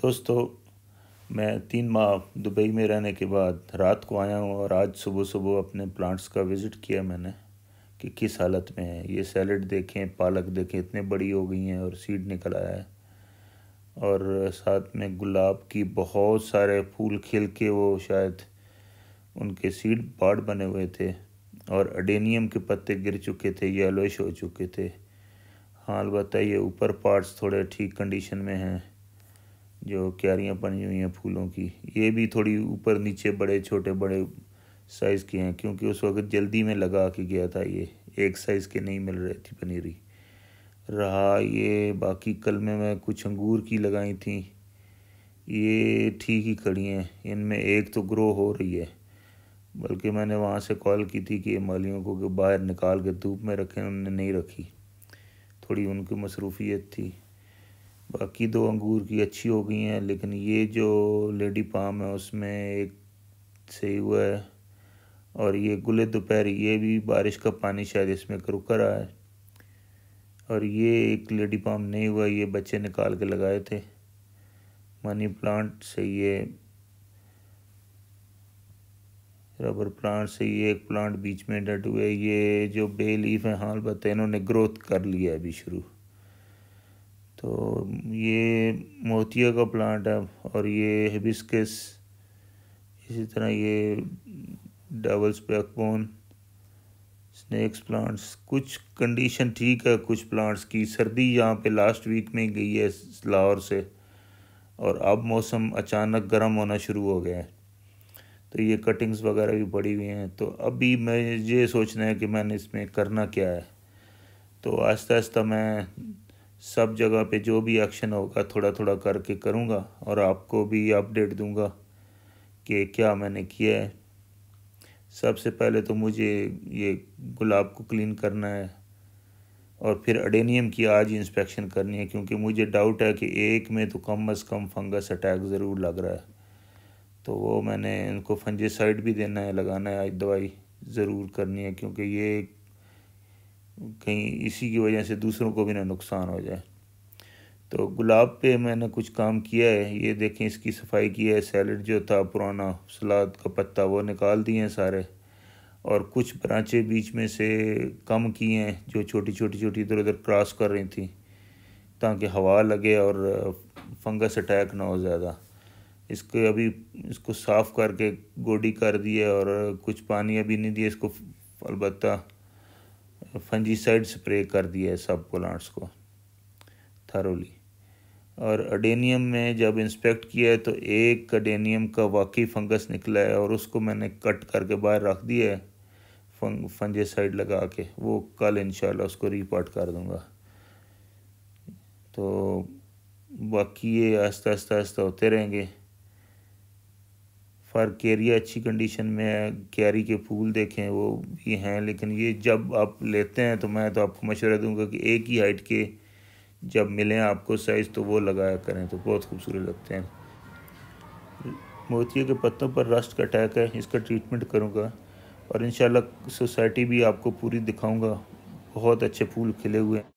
दोस्तों मैं तीन माह दुबई में रहने के बाद रात को आया हूँ और आज सुबह सुबह अपने प्लांट्स का विज़िट किया मैंने कि किस हालत में है ये सैलड देखें पालक देखें इतने बड़ी हो गई हैं और सीड निकल आया है और साथ में गुलाब की बहुत सारे फूल खिल के वो शायद उनके सीड बाढ़ बने हुए थे और अडेनियम के पत्ते गिर चुके थे येलोइश हो चुके थे हाँ अलबत्त ये ऊपर पार्ट्स थोड़े ठीक कंडीशन में हैं जो क्यारियाँ बनी हुई हैं फूलों की ये भी थोड़ी ऊपर नीचे बड़े छोटे बड़े साइज़ के हैं क्योंकि उस वक्त जल्दी में लगा के गया था ये एक साइज़ के नहीं मिल रहे थी पनीरी रहा ये बाकी कल में मैं कुछ अंगूर की लगाई थी ये ठीक ही खड़ी हैं इनमें एक तो ग्रो हो रही है बल्कि मैंने वहाँ से कॉल की थी कि मालियों को कि बाहर निकाल के धूप में रखें उनने नहीं रखी थोड़ी उनकी मसरूफियत थी बाकी दो अंगूर की अच्छी हो गई हैं लेकिन ये जो लेडी पाम है उसमें एक सही हुआ है और ये गुले दोपहर ये भी बारिश का पानी शायद इसमें रुक रहा है और ये एक लेडी पाम नहीं हुआ ये बच्चे निकाल के लगाए थे मनी प्लांट से ये रबर प्लांट से ये एक प्लांट बीच में डट हुए ये जो बेलीफ है हैं हाँ बता इन्होंने ग्रोथ कर लिया है अभी शुरू तो ये मोतिया का प्लांट है और ये हिबिस्कस इसी तरह ये डबल्स पैकबोन स्नैक्स प्लांट्स कुछ कंडीशन ठीक है कुछ प्लांट्स की सर्दी यहाँ पे लास्ट वीक में गई है लाहौर से और अब मौसम अचानक गर्म होना शुरू हो गया है तो ये कटिंग्स वगैरह भी पड़ी हुई हैं तो अभी मैं ये सोचना है कि मैंने इसमें करना क्या है तो आहिस्ता आहिस्ता मैं सब जगह पे जो भी एक्शन होगा थोड़ा थोड़ा करके करूँगा और आपको भी अपडेट दूँगा कि क्या मैंने किया है सबसे पहले तो मुझे ये गुलाब को क्लीन करना है और फिर अडेनियम की आज इंस्पेक्शन करनी है क्योंकि मुझे डाउट है कि एक में तो कम अज़ कम फंगस अटैक ज़रूर लग रहा है तो वो मैंने उनको फंजेसाइड भी देना है लगाना है आज दवाई ज़रूर करनी है क्योंकि ये एक कहीं इसी की वजह से दूसरों को भी ना नुकसान हो जाए तो गुलाब पे मैंने कुछ काम किया है ये देखें इसकी सफाई की है सैलड जो था पुराना सलाद का पत्ता वो निकाल दिए हैं सारे और कुछ ब्रांचे बीच में से कम किए हैं जो छोटी छोटी छोटी इधर उधर क्रॉस कर रही थी ताकि हवा लगे और फंगस अटैक ना हो ज़्यादा इसके अभी इसको साफ़ करके गोडी कर दिए और कुछ पानी अभी नहीं दिया इसको अलबत्ता फंजीसाइड स्प्रे कर दिया है सब प्लांट्स को थारोली और अडेनियम में जब इंस्पेक्ट किया है तो एक अडेनियम का वाकई फंगस निकला है और उसको मैंने कट करके बाहर रख दिया है फंग साइड लगा के वो कल इन उसको रिपोर्ट कर दूँगा तो बाकी ये आस्ता आस्ता आस्ता होते रहेंगे पर कैरिया अच्छी कंडीशन में है कैरी के फूल देखें वो ये हैं लेकिन ये जब आप लेते हैं तो मैं तो आपको मशवरा दूंगा कि एक ही हाइट के जब मिलें आपको साइज़ तो वो लगाया करें तो बहुत खूबसूरत लगते हैं मोतियों के पत्तों पर रस्ट का अटैक है इसका ट्रीटमेंट करूँगा और इन सोसाइटी भी आपको पूरी दिखाऊँगा बहुत अच्छे फूल खिले हुए हैं